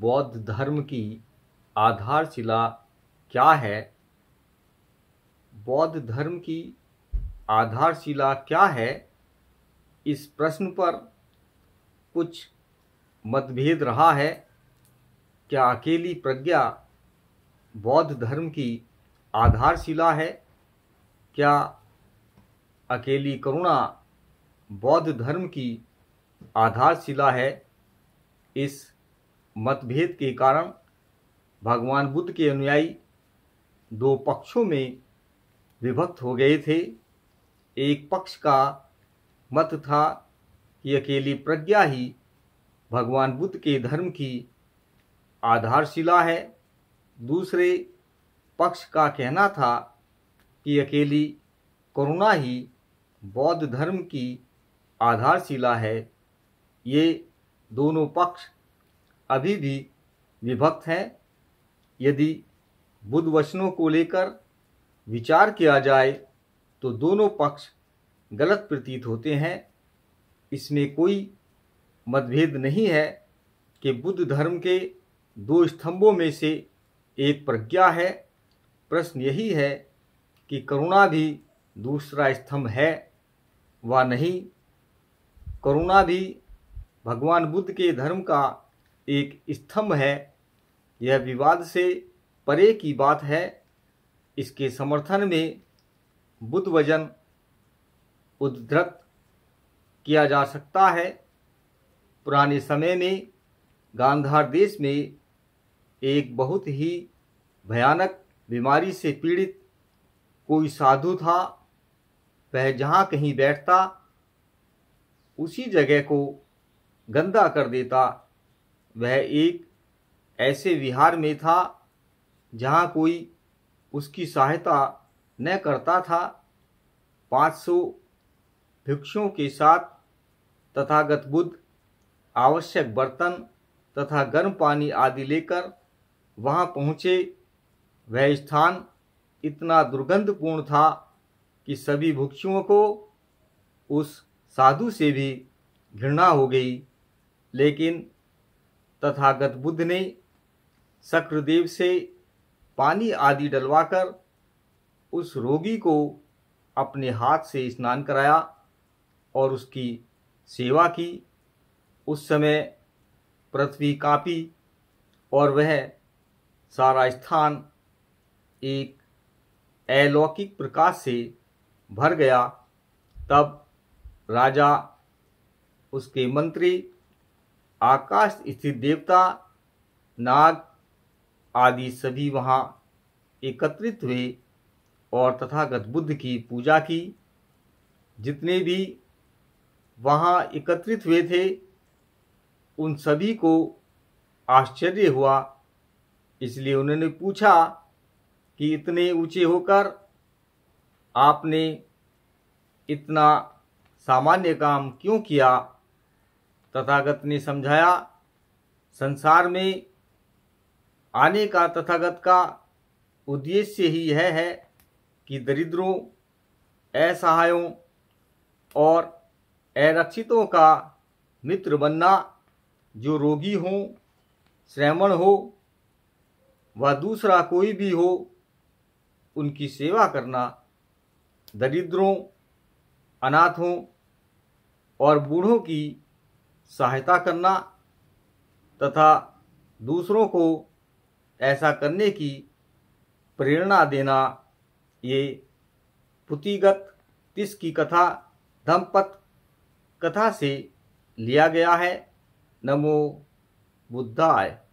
बौद्ध धर्म की आधारशिला क्या है बौद्ध धर्म की आधारशिला क्या है इस प्रश्न पर कुछ मतभेद रहा है क्या अकेली प्रज्ञा बौद्ध धर्म की आधारशिला है क्या अकेली करुणा बौद्ध धर्म की आधारशिला है इस मतभेद के कारण भगवान बुद्ध के अनुयायी दो पक्षों में विभक्त हो गए थे एक पक्ष का मत था कि अकेली प्रज्ञा ही भगवान बुद्ध के धर्म की आधारशिला है दूसरे पक्ष का कहना था कि अकेली करुणा ही बौद्ध धर्म की आधारशिला है ये दोनों पक्ष अभी भी विभक्त हैं यदि बुद्ध वचनों को लेकर विचार किया जाए तो दोनों पक्ष गलत प्रतीत होते हैं इसमें कोई मतभेद नहीं है कि बुद्ध धर्म के दो स्तंभों में से एक प्रज्ञा है प्रश्न यही है कि करुणा भी दूसरा स्तंभ है व नहीं करुणा भी भगवान बुद्ध के धर्म का एक स्तंभ है यह विवाद से परे की बात है इसके समर्थन में बुद्ध वजन उद्धृत किया जा सकता है पुराने समय में गांधार देश में एक बहुत ही भयानक बीमारी से पीड़ित कोई साधु था वह जहाँ कहीं बैठता उसी जगह को गंदा कर देता वह एक ऐसे विहार में था जहाँ कोई उसकी सहायता न करता था 500 भिक्षुओं के साथ तथागत बुद्ध आवश्यक बर्तन तथा गर्म पानी आदि लेकर वहाँ पहुँचे वह स्थान इतना दुर्गंधपूर्ण था कि सभी भिक्षुओं को उस साधु से भी घृणा हो गई लेकिन तथागत बुद्ध ने शक्रदेव से पानी आदि डलवाकर उस रोगी को अपने हाथ से स्नान कराया और उसकी सेवा की उस समय पृथ्वी कापी और वह सारा स्थान एक अलौकिक प्रकाश से भर गया तब राजा उसके मंत्री आकाश स्थित देवता नाग आदि सभी वहाँ एकत्रित हुए और तथागत बुद्ध की पूजा की जितने भी वहाँ एकत्रित हुए थे उन सभी को आश्चर्य हुआ इसलिए उन्होंने पूछा कि इतने ऊंचे होकर आपने इतना सामान्य काम क्यों किया तथागत ने समझाया संसार में आने का तथागत का उद्देश्य ही यह है कि दरिद्रों असहायों और अरक्षितों का मित्र बनना जो रोगी हों श्रमण हो व दूसरा कोई भी हो उनकी सेवा करना दरिद्रों अनाथों और बूढ़ों की सहायता करना तथा दूसरों को ऐसा करने की प्रेरणा देना ये पुतिगत तिस की कथा धमपत कथा से लिया गया है नमो बुद्धाय